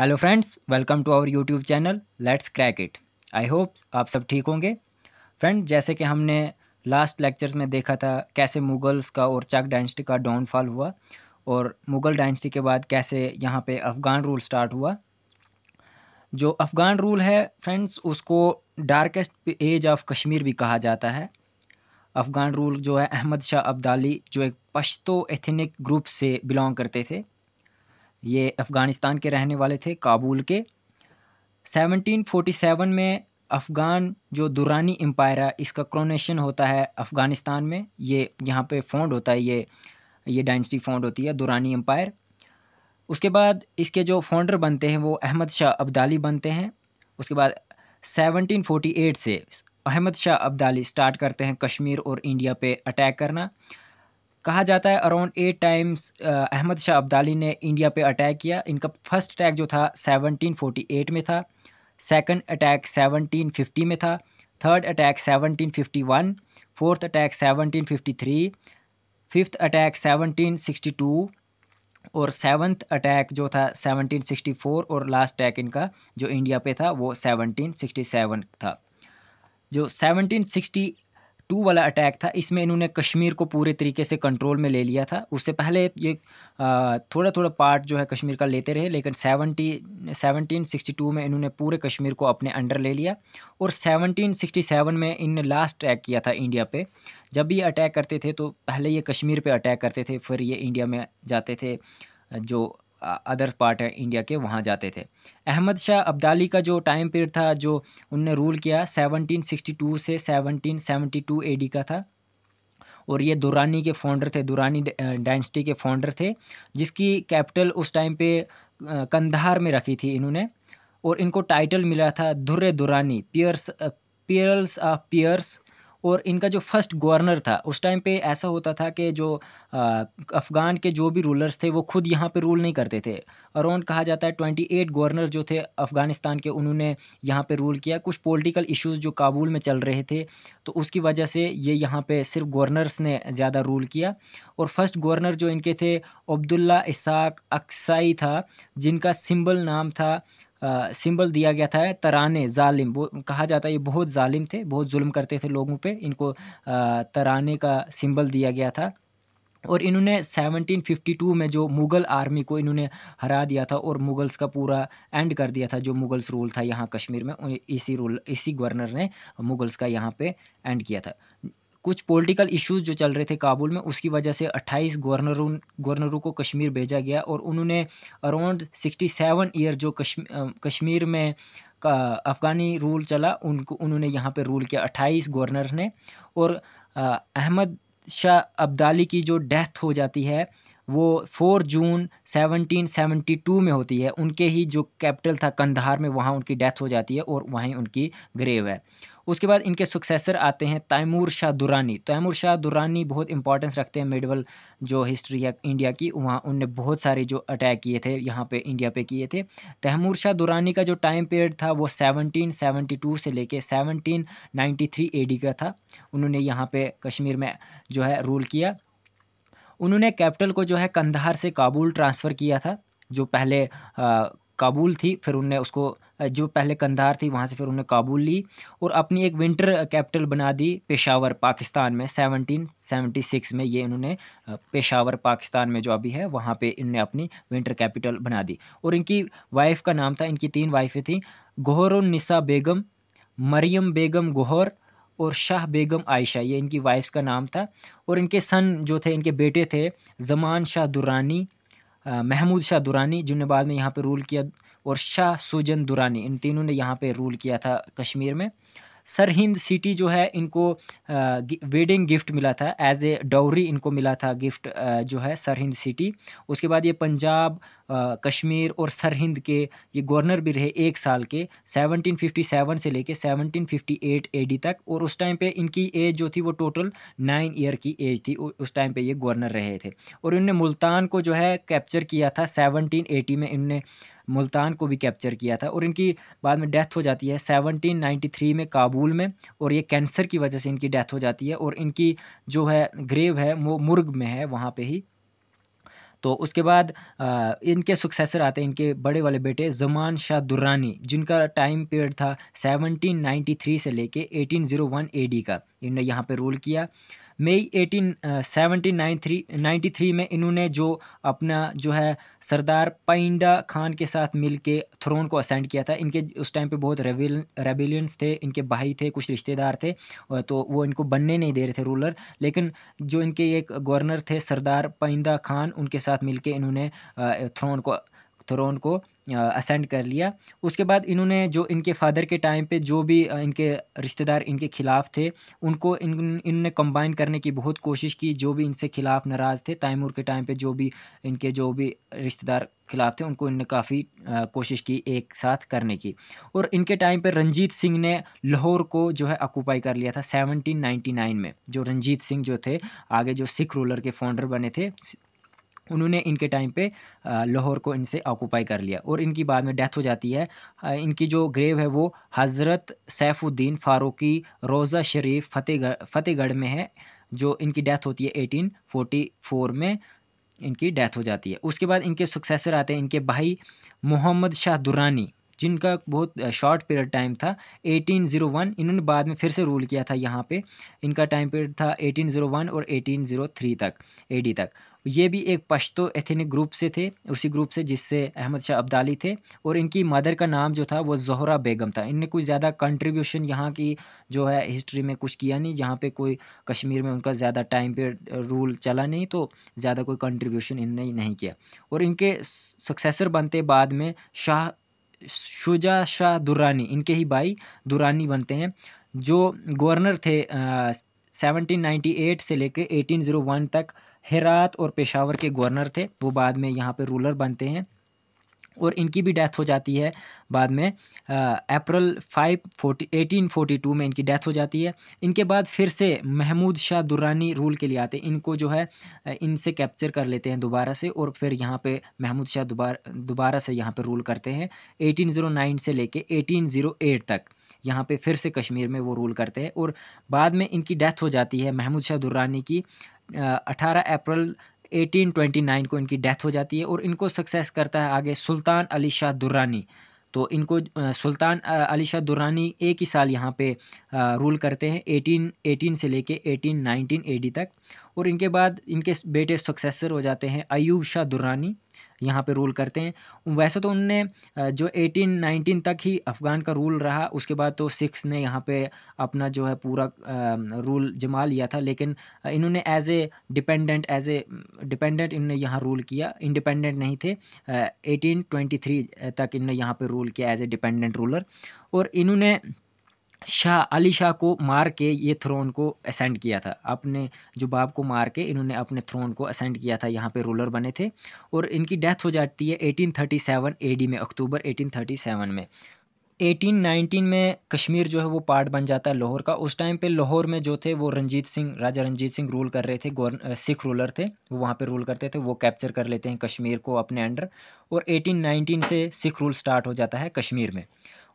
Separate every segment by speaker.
Speaker 1: hello friends welcome to our YouTube channel let's crack it I hope आप सब ठीक होंगे फ्रेंड जैसे कि हमने लास्ट लेक्चर्स में देखा था कैसे मुगल्स का और चक डायनेस्टी का डाउनफॉल हुआ और मुगल डायनेस्टी के बाद कैसे यहाँ पे अफ़गान रूल स्टार्ट हुआ जो अफ़गान रूल है फ्रेंड्स उसको डार्केस्ट एज ऑफ कश्मीर भी कहा जाता है अफ़गान रूल जो है अहमद शाह अब्दाली जो एक पश्तो एथनिक ग्रुप से बिलोंग करते थे ये अफ़गानिस्तान के रहने वाले थे काबुल के 1747 में अफ़गान जो दुरानी एम्पायर है इसका क्रोनेशन होता है अफ़गानिस्तान में ये यहाँ पे फाउंड होता है ये ये डायनेस्टी फाउंड होती है दुरानी एम्पायर उसके बाद इसके जो फाउंडर बनते हैं वो अहमद शाह अब्दाली बनते हैं उसके बाद 1748 से अहमद शाह अब्दाली स्टार्ट करते हैं कश्मीर और इंडिया पे अटैक करना कहा जाता है around eight times Ahmad Shah Abdali ने इंडिया पे अटैक किया इनका फर्स्ट अटैक जो था 1748 में था सेकंड अटैक 1750 में था third attack 1751 fourth attack 1753 fifth attack 1762 और सेवन्थ अटैक जो था 1764 और लास्ट अटैक इनका जो इंडिया पे था वो 1767 था जो टू वाला अटैक था इसमें इन्होंने कश्मीर को पूरे तरीके से कंट्रोल में ले लिया था उससे पहले ये थोड़ा थोड़ा पार्ट जो है कश्मीर का लेते रहे लेकिन सेवनटी सेवनटीन सिक्सटी टू में इन्होंने पूरे कश्मीर को अपने अंडर ले लिया और सेवनटीन सिक्सटी सेवन में इन लास्ट अटैक किया था इंडिया पे जब भी अटैक करते थे तो पहले ये कश्मीर पर अटैक करते थे फिर ये इंडिया में जाते थे जो अदर पार्ट है इंडिया के वहाँ जाते थे अहमद शाह अब्दाली का जो टाइम पीरियड था जो उनने रूल किया 1762 से 1772 एडी का था और ये दुरानी के फाउंडर थे दुरानी डायनेस्टी के फाउंडर थे जिसकी कैपिटल उस टाइम पे कंधार में रखी थी इन्होंने और इनको टाइटल मिला था Durre Durrani pearls pearls of pearls और इनका जो फर्स्ट गवर्नर था उस टाइम पे ऐसा होता था कि जो अफ़गान के जो भी रूलर्स थे वो खुद यहाँ पे रूल नहीं करते थे अराउंड कहा जाता है ट्वेंटी एट गवर्नर जो थे अफ़गानिस्तान के उन्होंने यहाँ पे रूल किया कुछ पॉलिटिकल इश्यूज जो काबुल में चल रहे थे तो उसकी वजह से ये यहाँ पे सिर्फ गवर्नर्स ने ज़्यादा रूल किया और फर्स्ट गवर्नर जो इनके थे अब्दुल्ला इसाक अक्साई था जिनका सिंबल नाम था सिंबल दिया गया था तराने जालिम वो कहा जाता है ये बहुत जालिम थे बहुत जुल्म करते थे लोगों पे इनको तराने का सिंबल दिया गया था और इन्होंने 1752 में जो मुग़ल आर्मी को इन्होंने हरा दिया था और मुग़ल्स का पूरा एंड कर दिया था जो मुग़ल्स रूल था यहाँ कश्मीर में इसी रूल इसी गवर्नर ने मुग़ल्स का यहाँ पे एंड किया था कुछ पॉलिटिकल इश्यूज जो चल रहे थे काबुल में उसकी वजह से 28 गवर्नरों गवर्नरों को कश्मीर भेजा गया और उन्होंने अराउंड 67 ईयर जो कश्मीर कश्मीर में का अफ़गानी रूल चला उनको उन्होंने यहाँ पर रूल किया 28 गवर्नर ने और अहमद शाह अब्दाली की जो डेथ हो जाती है वो फोर जून 1772 में होती है उनके ही जो कैपिटल था कंधार में वहाँ उनकी डेथ हो जाती है और वहीं उनकी ग्रेव है उसके बाद इनके सक्सेसर आते हैं तैमूर शाह दुरानी तैमूर शाह दुरानी बहुत इंपॉर्टेंस रखते हैं मिडवल जो हिस्ट्री है इंडिया की वहाँ उनने बहुत सारे जो अटैक किए थे यहाँ पे इंडिया पे किए थे तैमूर शाह दुरानी का जो टाइम पीरियड था वो 1772 से लेके 1793 एडी का था उन्होंने यहाँ पे कश्मीर में जो है रूल किया उन्होंने कैपिटल को जो है कंधार से काबुल ट्रांसफ़र किया था जो पहले काबुल थी फिर उनने उसको जो पहले कंधार थी वहाँ से फिर उन्हें काबुल ली और अपनी एक विंटर कैपिटल बना दी पेशावर पाकिस्तान में 1776 में ये इन्होंने पेशावर पाकिस्तान में जो अभी है वहाँ पे इनने अपनी विंटर कैपिटल बना दी और इनकी वाइफ का नाम था इनकी तीन वाइफें थीं गोहर उन्निसा बेगम मरियम बेगम गोहर और शाह बेगम आयशा ये इनकी वाइफ का नाम था और इनके सन जो थे इनके बेटे थे जमान शाह दुरानी महमूद शाह दुरानी जिन्होंने बाद में यहाँ पर रूल किया और शाह सुजन दुरानी इन तीनों ने यहाँ पे रूल किया था कश्मीर में सर हिंद सिटी जो है इनको वेडिंग गिफ्ट मिला था एज ए डाउरी इनको मिला था गिफ्ट जो है सर हिंद सिटी उसके बाद ये पंजाब कश्मीर और सरहिंद के ये गवर्नर भी रहे एक साल के 1757 से लेके 1758 एडी तक और उस टाइम पे इनकी एज जो थी वो टोटल नाइन ईयर की एज थी उस टाइम पे ये गवर्नर रहे थे और इनने मुल्तान को जो है कैप्चर किया था सेवनटीन में इनने मुल्तान को भी कैप्चर किया था और इनकी बाद में डेथ हो जाती है 1793 में काबुल में और ये कैंसर की वजह से इनकी डेथ हो जाती है और इनकी जो है ग्रेव है वो मुर्ग में है वहाँ पे ही तो उसके बाद इनके सक्सेसर आते हैं इनके बड़े वाले बेटे जमान शाह दुर्रानी जिनका टाइम पीरियड था 1793 से लेके 1801 एडी का इन्होंने यहाँ पे रूल किया May eighteen seventeen nine three ninety three में इन्होंने जो अपना जो है सरदार पाइंडा खान के साथ मिल के थ्रोन को असेंड किया था इनके उस टाइम पे बहुत रेबिल रेबिलियंस थे इनके भाई थे कुछ रिश्तेदार थे तो वो इनको बनने नहीं दे रहे थे रूलर लेकिन जो इनके एक गवर्नर थे सरदार पाइंदा खान उनके साथ मिलकर इन्होंने थ्रोन को थ्रोन को असेंड कर लिया उसके बाद इन्होंने जो इनके फादर के टाइम पे जो भी इनके रिश्तेदार इनके खिलाफ थे उनको इन इनने कंबाइन करने की बहुत कोशिश की जो भी इनसे खिलाफ नाराज़ थे तैमूर के टाइम पे जो भी इनके जो भी रिश्तेदार खिलाफ थे उनको इनने काफ़ी कोशिश की एक साथ करने की और इनके टाइम पर रंजीत सिंह ने लाहौर को जो है ऑक्यूपाई कर लिया था सेवनटीन में जो रंजीत सिंह जो थे आगे जो सिख रूलर के फाउंडर बने थे उन्होंने इनके टाइम पे लाहौर को इनसे ऑक्यूपाई कर लिया और इनकी बाद में डेथ हो जाती है इनकी जो ग्रेव है वो हज़रत सैफुद्दीन फ़ारूकी रोज़ा शरीफ फतेहगढ़ फतेहगढ़ में है जो इनकी डेथ होती है 1844 में इनकी डेथ हो जाती है उसके बाद इनके सक्सेसर आते हैं इनके भाई मोहम्मद शाह दुरानी जिनका बहुत शॉर्ट पीरियड टाइम था 1801 इन्होंने बाद में फिर से रूल किया था यहाँ पे इनका टाइम पीरियड था 1801 और 1803 तक एडी तक ये भी एक पश्तो एथनिक ग्रुप से थे उसी ग्रुप से जिससे अहमद शाह अब्दाली थे और इनकी मदर का नाम जो था वो जहरा बेगम था इनने कुछ ज़्यादा कंट्रीब्यूशन यहाँ की जो है हिस्ट्री में कुछ किया नहीं जहाँ पे कोई कश्मीर में उनका ज़्यादा टाइम पे रूल चला नहीं तो ज़्यादा कोई कंट्रीब्यूशन इनने नहीं किया और इनके सक्सेसर बनते बाद में शाह शुजा शाह दुरानी इनके ही भाई दुरानी बनते हैं जो गवर्नर थे आ, 1798 से लेकर 1801 तक हेरात और पेशावर के गवर्नर थे वो बाद में यहाँ पे रूलर बनते हैं और इनकी भी डेथ हो जाती है बाद में April five forty eighteen forty two में इनकी डेथ हो जाती है इनके बाद फिर से महमूद शाह दुरानी रूल के लिए आते हैं इनको जो है इनसे कैप्चर कर लेते हैं दोबारा से और फिर यहाँ पे महमूद शाह दोबारा दोबारा से यहाँ पे रूल करते हैं 1809 से लेके 1808 तक यहाँ पे फिर से कश्मीर में वो रूल करते हैं और बाद में इनकी डेथ हो जाती है महमूद शाह दुर्रानी की अठारह अप्रैल 1829 को इनकी डेथ हो जाती है और इनको सक्सेस करता है आगे सुल्तान अली शाह दुर्रानी तो इनको सुल्तान अली शाह दुर्रानी एक ही साल यहाँ पे रूल करते हैं 18 18 से लेके 1819 एडी तक और इनके बाद इनके बेटे सक्सेसर हो जाते हैं अयूब शाह दुर्रानी यहाँ पे रूल करते हैं वैसे तो उनने जो 1819 तक ही अफ़गान का रूल रहा उसके बाद तो सिक्स ने यहाँ पे अपना जो है पूरा रूल जमा लिया था लेकिन इन्होंने as a dependent as a dependent इन्होंने यहाँ रूल किया इंडिपेंडेंट नहीं थे एटीन तक इन्होंने यहाँ पर रूल किया एज ए डिपेंडेंट रूलर और इन्होंने शाह अली शाह को मार के ये थ्रोन को असेंड किया था अपने जो बाप को मार के इन्होंने अपने थ्रोन को असेंड किया था यहाँ पे रूलर बने थे और इनकी डेथ हो जाती है 1837 एडी में अक्टूबर 1837 में 1819 में कश्मीर जो है वो पार्ट बन जाता है लाहौर का उस टाइम पे लाहौर में जो थे वो रंजीत सिंह राजा रंजीत सिंह रूल कर रहे थे सिख रूलर थे वो वहाँ पे रूल करते थे वो कैप्चर कर लेते हैं कश्मीर को अपने अंडर और 1819 से सिख रूल स्टार्ट हो जाता है कश्मीर में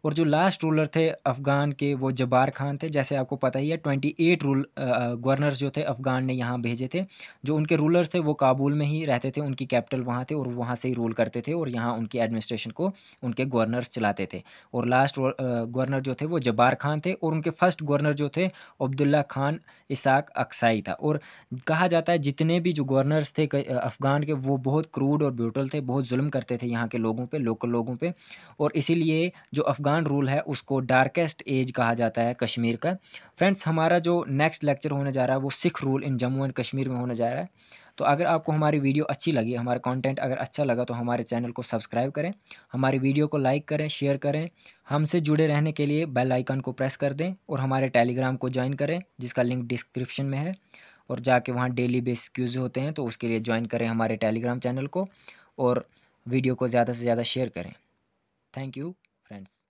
Speaker 1: और जो लास्ट रूलर थे अफ़गान के वो जबार खान थे जैसे आपको पता ही है ट्वेंटी एट रूल गवर्नर्स जो थे अफ़गान ने यहाँ भेजे थे जो उनके रूलर थे वो काबुल में ही रहते थे उनकी कैपिटल वहाँ थे और वहाँ से ही रूल करते थे और यहाँ उनकी एडमिनिस्ट्रेशन को उनके गवर्नर्स चलाते थे और लास्ट गवर्नर जो थे वो जबार खान थे और उनके फर्स्ट गवर्नर जो थे अब्दुल्ला खान इसाक अक्साई था और कहा जाता है जितने भी जो गवर्नर्स थे अफ़गान के वो बहुत क्रूड और ब्यूटल थे बहुत जुल्म करते थे यहाँ के लोगों पर लोकल लोगों पर और इसीलिए जो अफ़गान अफगान रूल है उसको डार्केस्ट एज कहा जाता है कश्मीर का फ्रेंड्स हमारा जो नेक्स्ट लेक्चर होने जा रहा है वो Sikh rule in Jammu and Kashmir में होने जा रहा है तो अगर आपको हमारी वीडियो अच्छी लगी हमारा कंटेंट अगर अच्छा लगा तो हमारे चैनल को सब्सक्राइब करें हमारी वीडियो को लाइक करें शेयर करें हमसे जुड़े रहने के लिए बेल आइकन को प्रेस कर दें और हमारे टेलीग्राम को ज्वाइन करें जिसका लिंक डिस्क्रिप्शन में है और जाके वहाँ डेली बेस क्यूज होते हैं तो उसके लिए ज्वाइन करें हमारे टेलीग्राम चैनल को और वीडियो को ज़्यादा से ज़्यादा शेयर करें थैंक यू फ्रेंड्स